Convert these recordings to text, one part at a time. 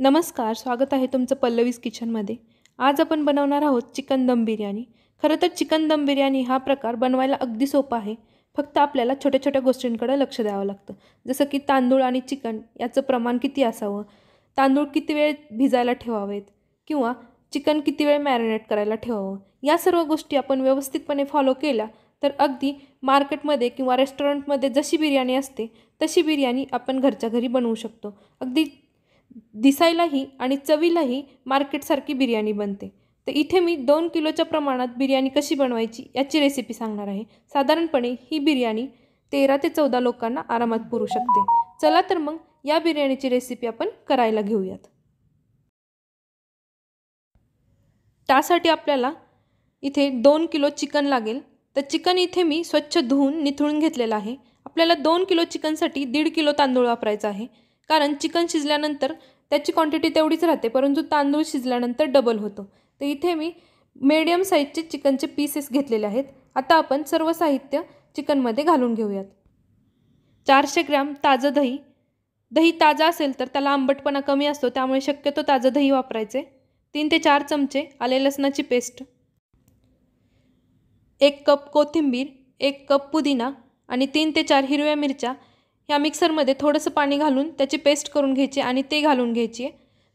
नमस्कार स्वागत आहे तुमचं पल्लवीज किचनमध्ये आज आपण बनवणार आहोत चिकन दम बिर्याणी खरं तर चिकन दम बिर्याणी हा प्रकार बनवायला अगदी सोपा आहे फक्त आपल्याला छोट्या छोट्या गोष्टींकडे लक्ष द्यावं लागतं जसं की तांदूळ आणि चिकन याचं प्रमाण किती असावं तांदूळ किती वेळ भिजायला ठेवावेत किंवा चिकन किती वेळ मॅरिनेट करायला ठेवावं या सर्व गोष्टी आपण व्यवस्थितपणे फॉलो केल्या तर अगदी मार्केटमध्ये किंवा रेस्टॉरंटमध्ये जशी बिर्याणी असते तशी बिर्याणी आपण घरच्या घरी बनवू शकतो अगदी दिसायलाही आणि चवीलाही मार्केटसारखी बिर्याणी बनते तर इथे मी दोन किलोच्या प्रमाणात बिर्याणी कशी बनवायची याची रेसिपी सांगणार आहे साधारणपणे ही बिर्याणी तेरा ते चौदा लोकांना आरामात पुरू शकते चला तर मग या बिर्याणीची रेसिपी आपण करायला घेऊयात त्यासाठी आपल्याला इथे दोन किलो चिकन लागेल तर चिकन इथे मी स्वच्छ धुवून निथळून घेतलेलं आहे आपल्याला दोन किलो चिकनसाठी दीड किलो तांदूळ वापरायचा आहे कारण चिकन शिजल्यानंतर त्याची क्वांटिटी तेवढीच राहते परंतु तांदूळ शिजल्यानंतर डबल होतो तर इथे मी मीडियम साईजचे चिकनचे पीसेस घेतलेले आहेत आता आपण सर्व साहित्य चिकनमध्ये घालून घेऊयात चारशे ग्रॅम ताजं दही दही ताजा असेल तर त्याला आंबटपणा कमी असतो त्यामुळे शक्यतो ताजं दही वापरायचे तीन ते चार चमचे आले लसणाची पेस्ट एक कप कोथिंबीर एक कप पुदिना आणि तीन ते चार हिरव्या मिरच्या ह्या मिक्सरमध्ये थोडंसं पाणी घालून त्याची पेस्ट करून घ्यायची आणि ते घालून घ्यायची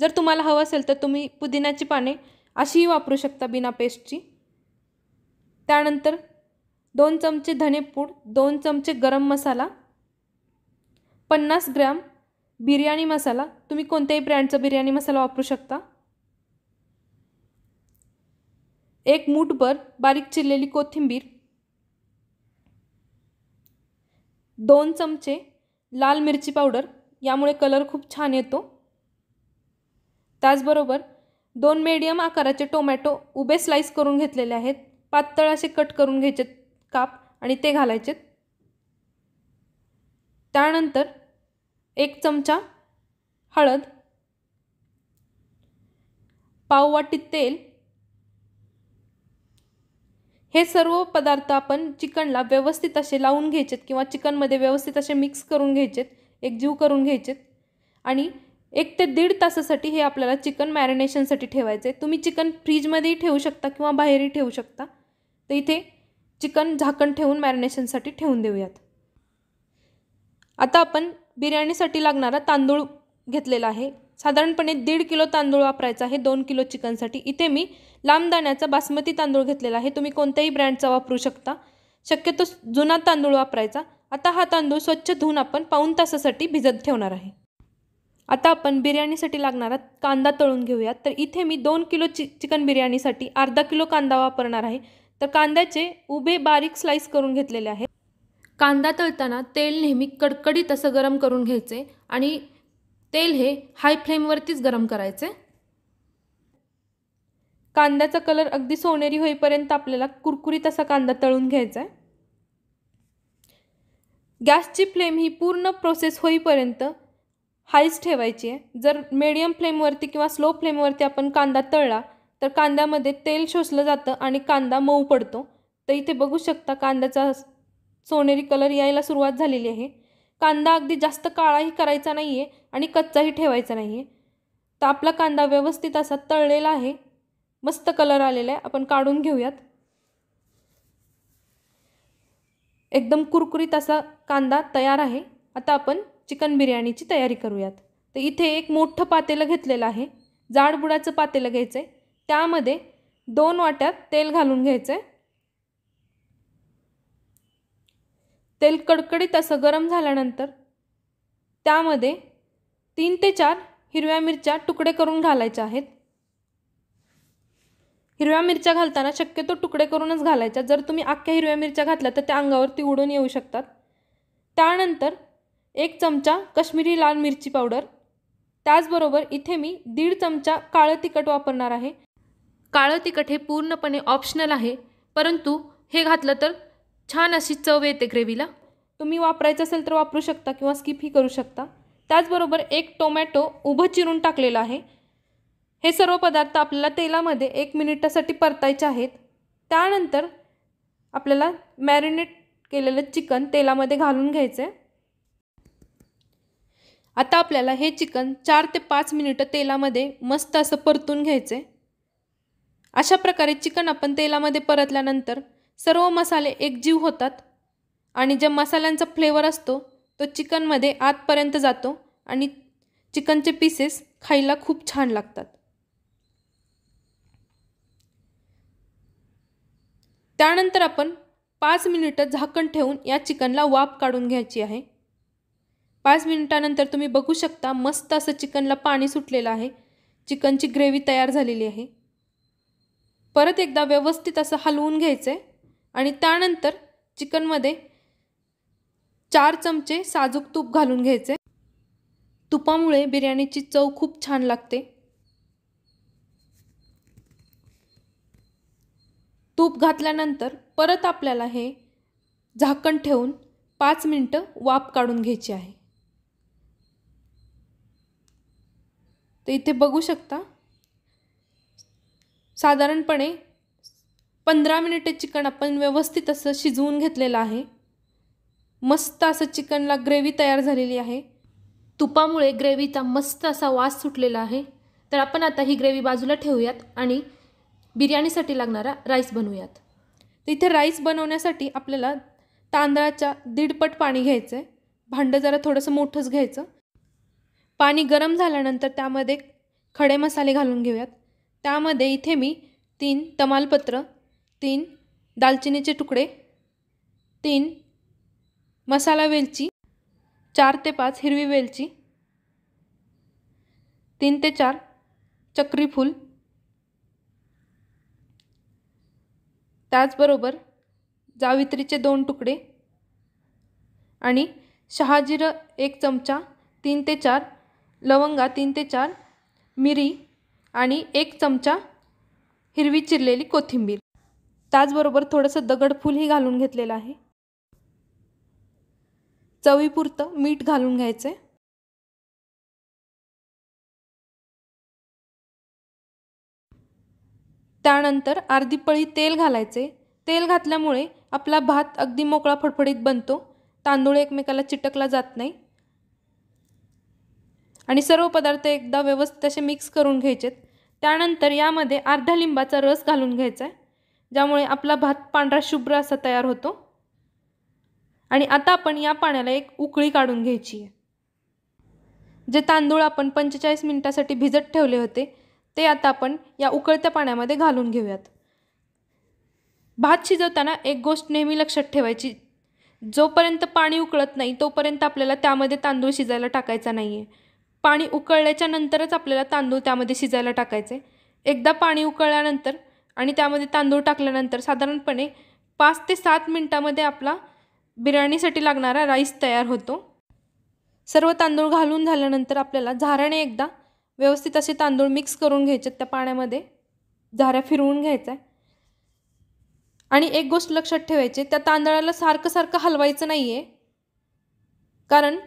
जर तुम्हाला हवं असेल तर तुम्ही पुदिन्याची पाने अशीही वापरू शकता बिना पेस्टची त्यानंतर दोन चमचे धनेपूड दोन चमचे गरम मसाला पन्नास ग्रॅम बिर्याणी मसाला तुम्ही कोणत्याही ब्रँडचा बिर्याणी मसाला वापरू शकता एक मूठभर बारीक चिरलेली कोथिंबीर दोन चमचे लाल मिरची पावडर यामुळे कलर खूप छान येतो त्याचबरोबर दोन मीडियम आकाराचे टोमॅटो उभे स्लाईस करून घेतलेले आहेत पातळ असे कट करून घ्यायचे काप आणि ते घालायचे त्यानंतर एक चमचा हळद पाववाटी तेल हे सर्व पदार्थ आपण चिकनला व्यवस्थित असे लावून घ्यायचेत किंवा चिकनमध्ये व्यवस्थित असे मिक्स करून घ्यायचेत एकजीव करून घ्यायचेत आणि एक ते दीड तासासाठी हे आपल्याला चिकन मॅरिनेशनसाठी ठेवायचं आहे तुम्ही चिकन फ्रीजमध्येही ठेवू शकता किंवा बाहेरही ठेवू शकता तर इथे चिकन झाकण ठेवून मॅरिनेशनसाठी ठेवून देऊयात आता आपण बिर्याणीसाठी लागणारा तांदूळ घेतलेला आहे साधारणपणे दीड किलो तांदूळ वापरायचा आहे दोन किलो चिकनसाठी इथे मी लांब दाण्याचा बासमती तांदूळ घेतलेला आहे तुम्ही कोणत्याही ब्रँडचा वापरू शकता शक्यतो जुना तांदूळ वापरायचा आता हा तांदूळ स्वच्छ धुवून आपण पाऊन तासासाठी भिजत ठेवणार आहे आता आपण बिर्याणीसाठी लागणारा कांदा तळून घेऊयात तर इथे मी दोन किलो चि चिकन बिर्याणीसाठी अर्धा किलो कांदा वापरणार आहे तर कांद्याचे उभे बारीक स्लाईस करून घेतलेले आहे कांदा तळताना तेल नेहमी कडकडीत असं गरम करून घ्यायचे आणि तेल हे हाय फ्लेमवरतीच गरम करायचे कांद्याचा कलर अगदी सोनेरी होईपर्यंत आपल्याला कुरकुरीत असा कांदा तळून घ्यायचा आहे गॅसची फ्लेम ही पूर्ण प्रोसेस होईपर्यंत हायच ठेवायची आहे जर मिडियम फ्लेमवरती किंवा स्लो फ्लेमवरती आपण कांदा तळला तर कांद्यामध्ये तेल शोषलं जातं आणि कांदा मऊ पडतो तर इथे बघू शकता कांद्याचा सोनेरी कलर यायला सुरुवात झालेली आहे कांदा अगदी जास्त काळाही करायचा नाही आहे आणि कच्चाही ठेवायचा नाही आहे तर आपला कांदा व्यवस्थित असा तळलेला आहे मस्त कलर आलेला आहे आपण काढून घेऊयात एकदम कुरकुरीत असा कांदा तयार आहे आता आपण चिकन बिर्याणीची तयारी करूयात तर इथे एक मोठं पातेलं घेतलेलं आहे जाडबुडाचं पातेलं घ्यायचं आहे त्यामध्ये दोन वाट्यात तेल घालून घ्यायचं आहे तेल कडकडीत असं गरम झाल्यानंतर त्यामध्ये तीन ते चार हिरव्या मिरच्या तुकडे करून घालायच्या आहेत हिरव्या मिरच्या घालताना शक्यतो तुकडे करूनच घालायच्या जर तुम्ही अख्ख्या हिरव्या मिरच्या घातल्या तर त्या अंगावरती उडून येऊ शकतात त्यानंतर एक चमचा कश्मीरी लाल मिरची पावडर त्याचबरोबर इथे मी दीड चमचा काळं तिखट वापरणार आहे काळं तिखट हे पूर्णपणे ऑप्शनल आहे परंतु हे घातलं तर छान अशी चव येते ग्रेव्हीला तुम्ही वापरायचं असेल तर वापरू शकता किंवा स्किपही करू शकता त्याचबरोबर एक टोमॅटो उभं चिरून टाकलेलं आहे हे सर्व पदार्थ आपल्याला तेलामध्ये एक मिनिटासाठी परतायचे आहेत त्यानंतर आपल्याला मॅरिनेट केलेलं चिकन तेलामध्ये घालून घ्यायचं आहे आता आपल्याला हे चिकन चार ते पाच मिनिटं तेलामध्ये मस्त असं परतून घ्यायचं आहे अशा प्रकारे चिकन आपण तेलामध्ये परतल्यानंतर सर्व मसाले एकजीव होतात आणि ज्या मसाल्यांचा फ्लेवर असतो तो चिकनमध्ये आतपर्यंत जातो आणि चिकनचे पीसेस खायला खूप छान लागतात त्यानंतर आपण पाच मिनिटं झाकण ठेवून या चिकनला वाफ काढून घ्यायची आहे पाच मिनिटानंतर तुम्ही बघू शकता मस्त असं चिकनला पाणी सुटलेलं आहे चिकनची ग्रेव्ही तयार झालेली आहे परत एकदा व्यवस्थित असं हलवून घ्यायचं आहे आणि त्यानंतर चिकनमध्ये चार चमचे साजूक तूप घालून घ्यायचे तुपामुळे बिर्याणीची चव खूप छान लागते तूप घातल्यानंतर परत आपल्याला हे झाकण ठेवून पाच मिनटं वाप काढून घ्यायची आहे तर इथे बघू शकता साधारणपणे पंधरा मिनिटे चिकन आपण व्यवस्थित असं शिजवून घेतलेलं आहे मस्त असं चिकनला ग्रेव्ही तयार झालेली आहे तुपामुळे ग्रेव्हीचा मस्त असा वास सुटलेला आहे तर आपण आता ही ग्रेव्ही बाजूला ठेवूयात आणि बिर्याणीसाठी लागणारा राईस बनवूयात तर इथे राईस बनवण्यासाठी आपल्याला तांदळाच्या दीडपट पाणी घ्यायचं आहे भांडं जरा थोडंसं मोठंच घ्यायचं पाणी गरम झाल्यानंतर त्यामध्ये खडे मसाले घालून घेऊयात त्यामध्ये इथे मी तीन तमालपत्र तीन दालचिनीचे तुकडे तीन मसाला वेलची चार ते पाच हिरवी वेलची तीन ते चार चक्री त्याचबरोबर जावित्रीचे दोन तुकडे आणि शहाजिरं एक चमचा तीन ते चार लवंगा तीन ते चार मिरी आणि एक चमचा हिरवी चिरलेली कोथिंबीर त्याचबरोबर थोडंसं दगडफूलही घालून घेतलेलं आहे चवीपुरतं मीठ घालून घ्यायचं त्यानंतर अर्धी पळी तेल घालायचे तेल घातल्यामुळे आपला भात अगदी मोकळा फडफडीत बनतो तांदूळ एकमेकाला चिटकला जात नाही आणि सर्व पदार्थ एकदा व्यवस्थित असे मिक्स करून घ्यायचेत त्यानंतर यामध्ये अर्धा लिंबाचा रस घालून घ्यायचा आहे ज्यामुळे आपला भात पांढरा शुभ्र असा तयार होतो आणि आता आपण या पाण्याला एक उकळी काढून घ्यायची आहे जे तांदूळ आपण पंचेचाळीस मिनटासाठी भिजत ठेवले होते ते आता आपण या उकळत्या पाण्यामध्ये घालून घेऊयात भात शिजवताना एक गोष्ट नेहमी लक्षात ठेवायची जोपर्यंत पाणी उकळत नाही तोपर्यंत आपल्याला त्यामध्ये तांदूळ शिजायला टाकायचा नाही आहे पाणी उकळल्याच्या नंतरच आपल्याला तांदूळ त्यामध्ये शिजायला टाकायचे एकदा पाणी उकळल्यानंतर आणि त्यामध्ये तांदूळ टाकल्यानंतर साधारणपणे पाच ते सात मिनटामध्ये आपला बिर्याणीसाठी लागणारा राईस तयार होतो सर्व तांदूळ घालून झाल्यानंतर आपल्याला झाऱ्याने एकदा व्यवस्थित असे तांदूळ मिक्स करून घ्यायचे त्या पाण्यामध्ये झाऱ्या फिरवून घ्यायचा आहे आणि एक गोष्ट लक्षात ठेवायची त्या तांदळाला सारखं सारखं हलवायचं नाही आहे कारण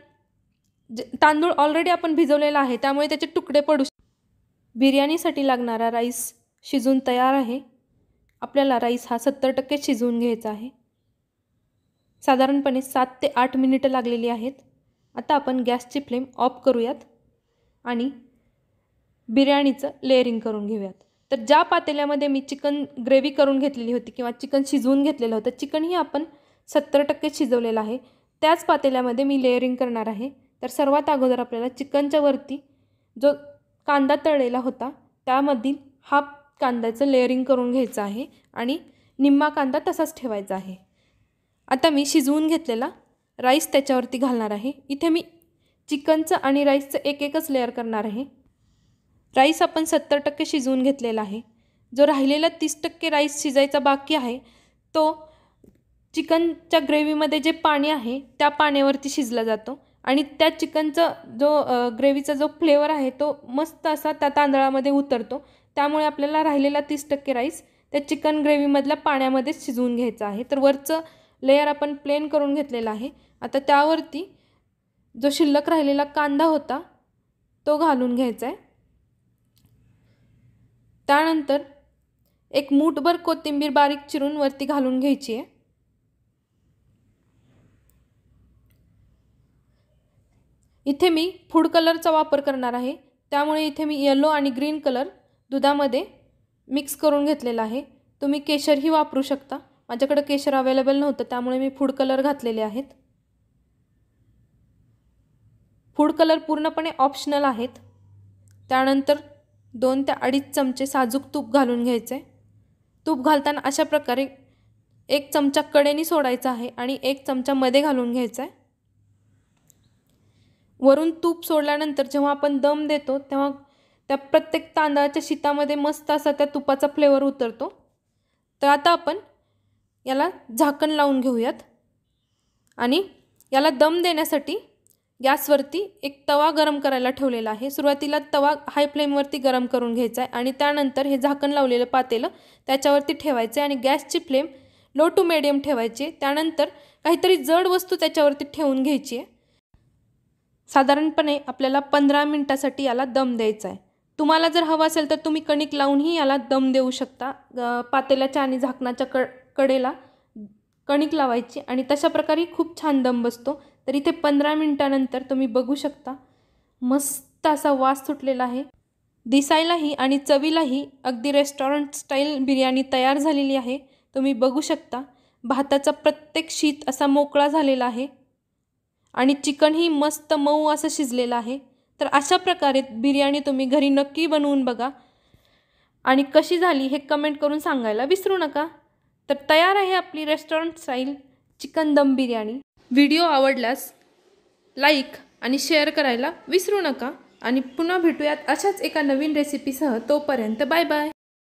तांदूळ ऑलरेडी आपण भिजवलेला आहे त्यामुळे त्याचे तुकडे पडू बिर्याणीसाठी लागणारा राईस शिजून तयार आहे आपल्याला राईस हा सत्तर टक्के शिजवून घ्यायचा आहे साधारणपणे सात ते आठ मिनिटं लागलेली आहेत आता आपण गॅसची फ्लेम ऑफ करूयात आणि बिर्याणीचं लेअरिंग करून घेऊयात तर ज्या पातेल्यामध्ये मी चिकन ग्रेव्ही करून घेतलेली होती किंवा चिकन शिजवून घेतलेलं होतं चिकनही आपण सत्तर टक्के शिजवलेलं आहे त्याच पातेल्यामध्ये मी लेअरिंग करणार आहे तर सर्वात अगोदर आपल्याला चिकनच्या वरती जो कांदा तळलेला होता त्यामधील हा कांद्याचं लेअरिंग करून घ्यायचं आहे आणि निम्मा कांदा तसाच ठेवायचा आहे आता मी शिजवून घेतलेला राईस त्याच्यावरती घालणार आहे इथे मी चिकनचं आणि राईसचं एक एकच लेअर करणार आहे राईस आपण सत्तर टक्के शिजवून घेतलेला आहे जो राहिलेला तीस टक्के राईस शिजायचा बाकी आहे तो चिकनच्या ग्रेव्हीमध्ये जे पाणी आहे त्या पाण्यावरती शिजला जातो आणि त्या चिकनचं जो ग्रेव्हीचा जो फ्लेवर आहे तो मस्त असा त्या तांदळामध्ये उतरतो त्यामुळे आपल्याला राहिलेला तीस टक्के राईस त्या चिकन ग्रेव्हीमधल्या पाण्यामध्येच शिजवून घ्यायचा आहे तर वरचं लेयर आपण प्लेन करून घेतलेला आहे आता त्यावरती जो शिल्लक राहिलेला कांदा होता तो घालून घ्यायचा आहे त्यानंतर एक मूठभर कोथिंबीर बारीक चिरून वरती घालून घ्यायची आहे इथे मी फूड कलरचा वापर करणार आहे त्यामुळे इथे मी येलो आणि ग्रीन कलर दुधामध्ये मिक्स करून घेतलेला आहे तुम्ही केशरही वापरू शकता माझ्याकडं केशर अवेलेबल नव्हतं त्यामुळे मी फूड कलर घातलेले आहेत फूड कलर पूर्णपणे ऑप्शनल आहेत त्यानंतर दोन ते अडीच चमचे साजूक तूप घालून घ्यायचे तूप घालताना अशा प्रकारे एक चमचा कडेनी सोडायचा आहे आणि एक चमचा मध्ये घालून घ्यायचा आहे वरून तूप सोडल्यानंतर जेव्हा आपण दम देतो तेव्हा त्या प्रत्येक तांदळाच्या शितामध्ये मस्त असा त्या तुपाचा फ्लेवर उतरतो तर आता आपण याला झाकण लावून घेऊयात आणि याला दम देण्यासाठी गॅसवरती एक तवा गरम करायला ठेवलेला आहे सुरुवातीला तवा हाय फ्लेमवरती गरम करून घ्यायचा आहे आणि त्यानंतर हे झाकण लावलेलं पातेलं त्याच्यावरती ठेवायचं आहे आणि गॅसची फ्लेम लो टू मिडियम ठेवायची त्यानंतर काहीतरी जड वस्तू त्याच्यावरती ठेवून घ्यायची आहे साधारणपणे आपल्याला पंधरा मिनटासाठी याला दम द्यायचा आहे तुम्हाला जर हवं असेल तर तुम्ही कणिक लावूनही याला दम देऊ शकता पातेल्याच्या आणि झाकणाच्या क कडेला कणिक लावायची आणि तशा प्रकारे खूप छान दम बसतो तर इथे पंधरा मिनटानंतर तुम्ही बघू शकता मस्त असा वास सुटलेला आहे दिसायलाही आणि चवीलाही अगदी रेस्टॉरंट स्टाईल बिर्याणी तयार झालेली आहे तुम्ही बघू शकता भाताचा प्रत्येक शीत असा मोकळा झालेला आहे आणि चिकनही मस्त मऊ असं शिजलेलं आहे तर अशा प्रकारे बिर्याणी तुम्ही घरी नक्की बनवून बघा आणि कशी झाली हे कमेंट करून सांगायला विसरू नका तर तयार आहे आपली restaurant style chicken dum biryani video आवडल्यास लाईक आणि शेअर करायला विसरू नका आणि पुन्हा भेटूयात अशाच एका नवीन रेसिपीसह तोपर्यंत बाय बाय